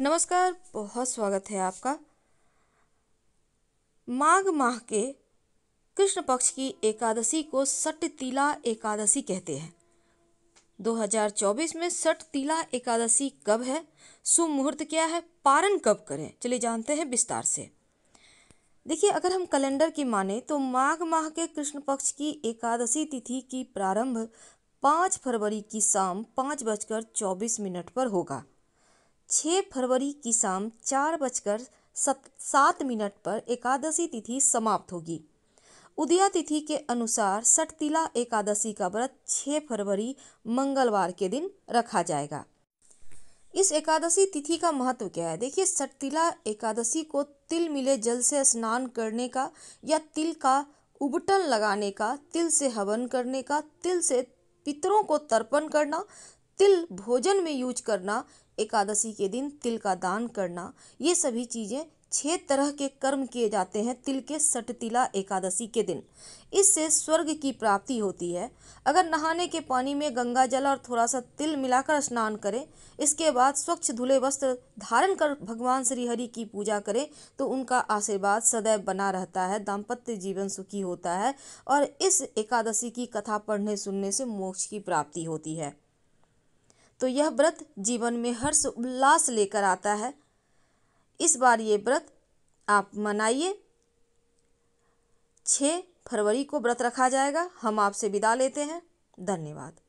नमस्कार बहुत स्वागत है आपका माघ माह के कृष्ण पक्ष की एकादशी को सट तिला एकादशी कहते हैं 2024 में सट तिला एकादशी कब है मुहूर्त क्या है पारण कब करें चलिए जानते हैं विस्तार से देखिए अगर हम कैलेंडर की माने तो माघ माह के कृष्ण पक्ष की एकादशी तिथि की प्रारंभ पाँच फरवरी की शाम पाँच बजकर चौबीस मिनट पर होगा छः फरवरी की शाम चार बजकर सत सात मिनट पर एकादशी तिथि समाप्त होगी उदया तिथि के अनुसार सटतिला एकादशी का व्रत 6 फरवरी मंगलवार के दिन रखा जाएगा इस एकादशी तिथि का महत्व क्या है देखिए सटतिला एकादशी को तिल मिले जल से स्नान करने का या तिल का उबटन लगाने का तिल से हवन करने का तिल से पितरों को तर्पण करना तिल भोजन में यूज करना एकादशी के दिन तिल का दान करना ये सभी चीज़ें छह तरह के कर्म किए जाते हैं तिल के सटतिला एकादशी के दिन इससे स्वर्ग की प्राप्ति होती है अगर नहाने के पानी में गंगा जल और थोड़ा सा तिल मिलाकर स्नान करें इसके बाद स्वच्छ धुले वस्त्र धारण कर भगवान श्रीहरि की पूजा करें तो उनका आशीर्वाद सदैव बना रहता है दाम्पत्य जीवन सुखी होता है और इस एकादशी की कथा पढ़ने सुनने से मोक्ष की प्राप्ति होती है तो यह व्रत जीवन में हर्ष उल्लास लेकर आता है इस बार ये व्रत आप मनाइए छः फरवरी को व्रत रखा जाएगा हम आपसे विदा लेते हैं धन्यवाद